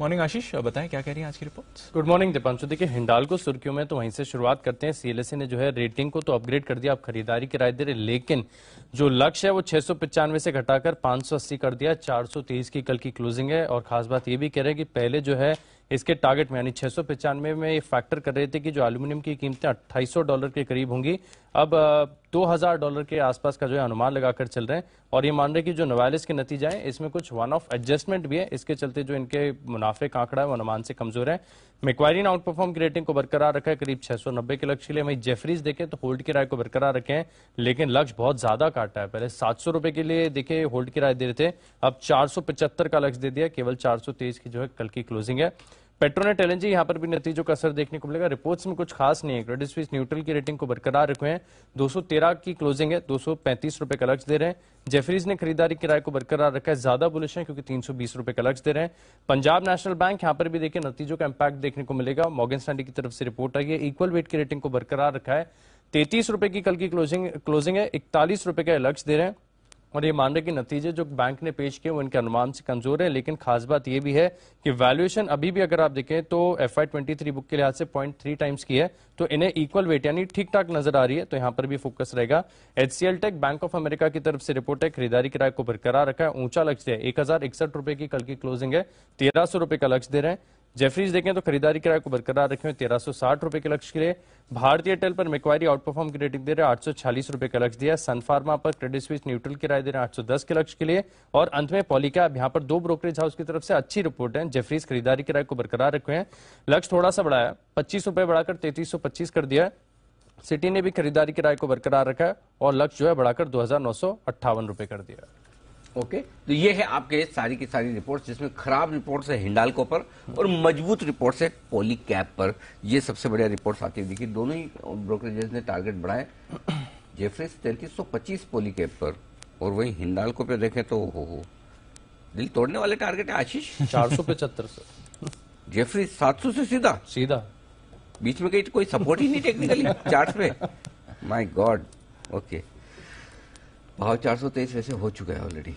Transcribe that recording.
morning आशीष बताएं क्या कह रही है आज की रिपोर्ट गुड मॉर्निंग दीपांशु देखिए हिंडाल को सुर्खियों में तो वहीं से शुरुआत करते हैं सीएलएसी e ने जो है रेटिंग को तो अपग्रेड कर दिया आप खरीदारी की राय दे रहे लेकिन जो लक्ष्य है वो छह से घटाकर अस्सी कर दिया तेईस की कल की क्लोजिंग है और खास बात ये भी कह रहे हैं कि पहले जो है इसके टारगेट में यानी छह सौ में ये फैक्टर कर रहे थे कि जो एल्यूमिनियम की कीमतें 2800 डॉलर के करीब होंगी अब 2000 डॉलर के आसपास का जो है अनुमान लगाकर चल रहे हैं और ये मान रहे कि जो नवालिस के नतीजे हैं इसमें कुछ वन ऑफ एडजस्टमेंट भी है इसके चलते जो इनके मुनाफे का आंकड़ा है वो अनुमान से कमजोर है मेक्वायरी ने आउट परफॉर्म की रेटिंग को बरकरार रखा है करीब नब्बे के लक्ष्य के लिए वहीं जेफरीज देखें तो होल्ड की राय को बरकरार रखे हैं लेकिन लक्ष्य बहुत ज्यादा काटा है पहले सात रुपए के लिए देखे होल्ड की राय दे रहे थे अब चार का लक्ष्य दे दिया केवल चार की जो है कल की क्लोजिंग है पेट्रोनेट एलएनजी यहां पर भी नतीजों का असर देखने को मिलेगा रिपोर्ट्स में कुछ खास नहीं है क्रेडिट स्विस न्यूट्रल की रेटिंग को बरकरार रखे हैं 213 की क्लोजिंग है दो रुपए का लक्ष्य दे रहे हैं जेफरीज ने खरीदारी किराए को बरकरार रखा है ज्यादा बुलिश है क्योंकि तीन रुपए का लक्ष्य दे रहे हैं पंजाब नेशनल बैंक यहां पर भी देखिए नतीजों का इंपैक्ट देखने को मिलेगा मॉगन स्टैंडी की तरफ से रिपोर्ट आई है इक्वल वेट की रेटिंग को बरकरार रखा है तैतीस रुपए की कल की क्लोजिंग क्लोजिंग है इकतालीस रुपए का लक्ष्य दे रहे हैं और ये मानने के नतीजे जो बैंक ने पेश किए वो इनके अनुमान से कमजोर है लेकिन खास बात ये भी है कि वैल्यूएशन अभी भी अगर आप देखें तो F I twenty three book के लिहाज से पॉइंट थ्री टाइम्स की है तो इन्हें इक्वल वेट यानी ठीक ठाक नजर आ रही है तो यहाँ पर भी फोकस रहेगा H C L tech bank of America की तरफ से रिपोर्ट है खरीदारी किराए को बरकरार रखा है ऊंचा लक्ष्य है एक हजार इकसठ रुपए की कल की क्लोजिंग है तेरह सौ रुपए का लक्ष्य दे रहे हैं जेफरीज देखें तो खरीदारी किराए को बरकरार रखे हुए तेरह सौ साठ रुपए के लक्ष्य के लिए भारतीय एयरटेल पर मेक्वायरी आउट परफॉर्म की रेटिंग दे रहे आठ सौ छियालीस रुपए का लक्ष्य दिया सनफार्मा पर क्रेडिट स्विच न्यूट्रल किराए दे रहे आठ सौ दस के लक्ष्य के लिए और अंत में पॉलिका यहाँ पर दो ब्रोकरेज हाउस की तरफ से अच्छी रिपोर्ट है जेफरीज खरीदारी किराए को बरकरार रखे हैं लक्ष्य थोड़ा सा बढ़ाया पच्चीस रुपए बढ़ाकर तैतीस सौ पच्चीस कर दिया सिटी ने भी खरीदारी किराए को बरकरार रखा और लक्ष्य जो है बढ़ाकर दो हजार नौ सौ अट्ठावन रुपए कर दिया ओके तो ये है आपके सारी की सारी रिपोर्ट जिसमें खराब रिपोर्ट है हिंडालको पर और मजबूत रिपोर्ट है पोली कैप पर ये सबसे बढ़िया रिपोर्ट आती है देखिए दोनों ही ब्रोकरेजेस ने टारगेट बढ़ाए जेफरीज तैतीस सौ पच्चीस पोली कैप पर और वही हिंडालको पे देखें तो हो हो दिल तोड़ने वाले टारगेट है आशीष चार सौ पचहत्तर सौ सात सौ से सीधा सीधा बीच में कहीं कोई सपोर्ट ही नहीं टेक्निकली चार्ट पे माय गॉड ओके भाव चार सौ तेईस वैसे हो चुका है ऑलरेडी